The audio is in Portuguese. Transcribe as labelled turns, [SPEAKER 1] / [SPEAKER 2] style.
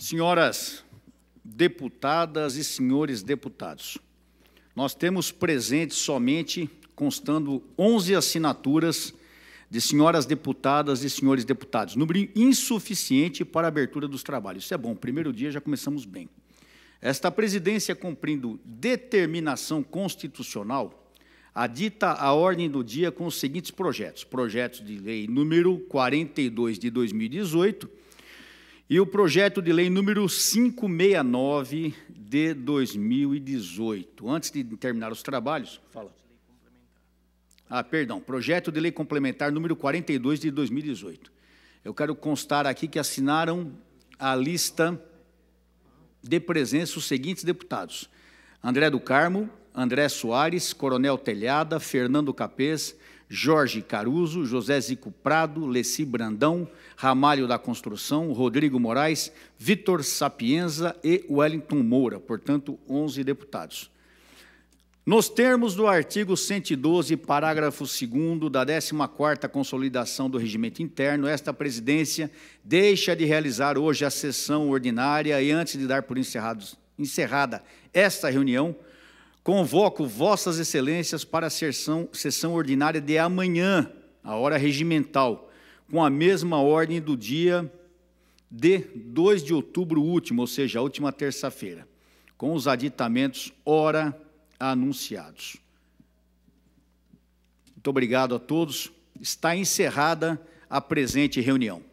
[SPEAKER 1] Senhoras deputadas e senhores deputados, nós temos presente somente, constando 11 assinaturas de senhoras deputadas e senhores deputados, número insuficiente para a abertura dos trabalhos. Isso é bom, primeiro dia já começamos bem. Esta presidência, cumprindo determinação constitucional, adita a ordem do dia com os seguintes projetos: projeto de lei número 42 de 2018 e o projeto de lei número 569 de 2018. Antes de terminar os trabalhos, fala. Ah, perdão, projeto de lei complementar número 42 de 2018. Eu quero constar aqui que assinaram a lista de presença os seguintes deputados: André do Carmo, André Soares, Coronel Telhada, Fernando Capês, Jorge Caruso, José Zico Prado, Leci Brandão, Ramalho da Construção, Rodrigo Moraes, Vitor Sapienza e Wellington Moura, portanto, 11 deputados. Nos termos do artigo 112, parágrafo 2 da 14ª Consolidação do Regimento Interno, esta presidência deixa de realizar hoje a sessão ordinária e antes de dar por encerrada esta reunião, Convoco vossas excelências para a sessão, sessão ordinária de amanhã, a hora regimental, com a mesma ordem do dia de 2 de outubro último, ou seja, a última terça-feira, com os aditamentos ora anunciados. Muito obrigado a todos. Está encerrada a presente reunião.